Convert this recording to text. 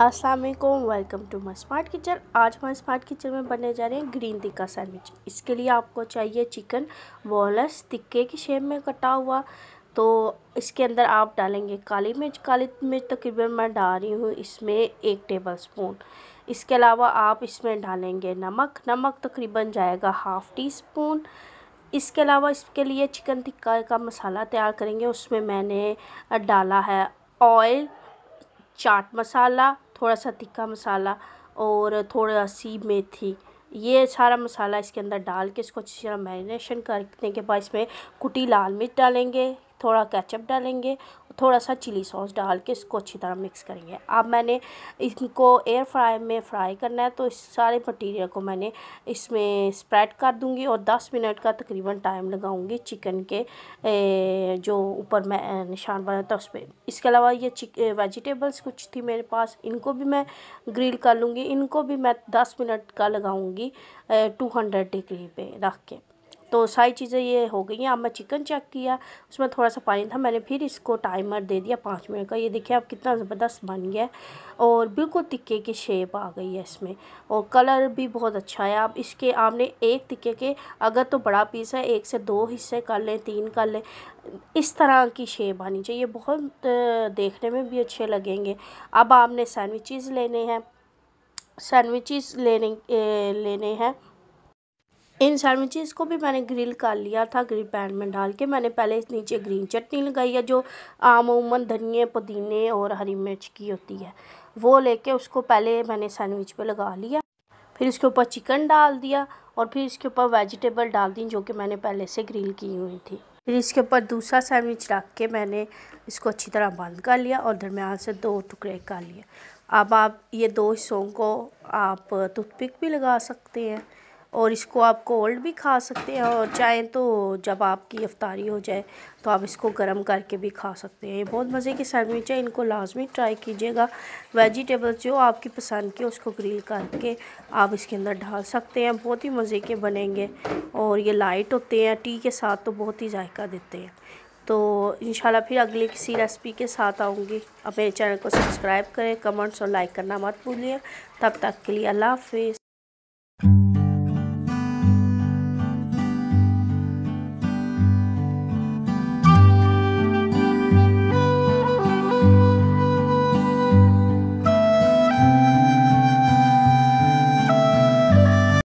अस्सलाम वालेकुम welcome to my smart kitchen आज हमारे स्मार्ट किचन में बनने जा रहे हैं ग्रीन टिक्का सैंडविच इसके लिए आपको चाहिए चिकन वॉलस टिक्के की शेप में कटा हुआ तो इसके अंदर आप डालेंगे काली मिर्च काली मिर्च तकरीबन मैं डाल रही हूँ इसमें एक टेबल स्पून इसके अलावा आप इसमें डालेंगे नमक नमक तकरीबन जाएगा हाफ़ टी स्पून इसके अलावा इसके लिए चिकन टिक्का का मसाला तैयार करेंगे उसमें मैंने डाला है ऑयल चाट मसाला थोड़ा सा तीखा मसाला और थोड़ा सी मेथी ये सारा मसाला इसके अंदर डाल के इसको अच्छी तरह मैरिनेशन करने के बाद इसमें कुटी लाल मिर्च डालेंगे थोड़ा केचप डालेंगे थोड़ा सा चिली सॉस डाल के इसको अच्छी तरह मिक्स करेंगे अब मैंने इनको एयर फ्राई में फ्राई करना है तो इस सारे मटेरियल को मैंने इसमें स्प्रेड कर दूंगी और 10 मिनट का तकरीबन टाइम लगाऊंगी चिकन के जो ऊपर मैं निशान बना था उस पर इसके अलावा ये चिक वेजिटेबल्स कुछ थी मेरे पास इनको भी मैं ग्रिल कर लूँगी इनको भी मैं दस मिनट का लगाऊँगी टू हंड्रेड डिग्री पर रख के तो सारी चीज़ें ये हो गई हैं अब मैं चिकन चेक किया उसमें थोड़ा सा पानी था मैंने फिर इसको टाइमर दे दिया पाँच मिनट का ये देखिए अब कितना ज़बरदस्त बन गया है और बिल्कुल टिक्के की शेप आ गई है इसमें और कलर भी बहुत अच्छा है आप इसके आपने एक टिक्के के अगर तो बड़ा पीस है एक से दो हिस्से कर लें तीन कर लें इस तरह की शेप आनी चाहिए बहुत देखने में भी अच्छे लगेंगे अब आपने सैंडविचेज़ लेने हैं सैंडविचेज़ लेने ए, लेने हैं इन सैंडविचेज़ को भी मैंने ग्रिल कर लिया था ग्रिल पैन में डाल के मैंने पहले इस नीचे ग्रीन चटनी लगाई है जो आम उमन धनिए पुदीने और हरी मिर्च की होती है वो लेके उसको पहले मैंने सैंडविच पे लगा लिया फिर इसके ऊपर चिकन डाल दिया और फिर इसके ऊपर वेजिटेबल डाल दी जो कि मैंने पहले से ग्रिल की हुई थी फिर इसके ऊपर दूसरा सैंडविच रख के मैंने इसको अच्छी तरह बंद कर लिया और दरमियान से दो टुकड़े कर लिए अब आप ये दो हिस्सों को आप टूथपिक भी लगा सकते हैं और इसको आप कोल्ड भी खा सकते हैं और चाहें तो जब आपकी अफ्तारी हो जाए तो आप इसको गर्म करके भी खा सकते हैं ये बहुत मज़े की सैंडविच है इनको लाजमी ट्राई कीजिएगा वेजिटेबल्स जो आपकी पसंद की उसको ग्रिल करके आप इसके अंदर डाल सकते हैं बहुत ही मज़े के बनेंगे और ये लाइट होते हैं टी के साथ तो बहुत ही जायका देते हैं तो इन फिर अगली किसी रेसिपी के साथ आऊँगी अब मेरे चैनल को सब्सक्राइब करें कमेंट्स और लाइक करना मत भूलिए तब तक के लिए अल्लाह हाफिज़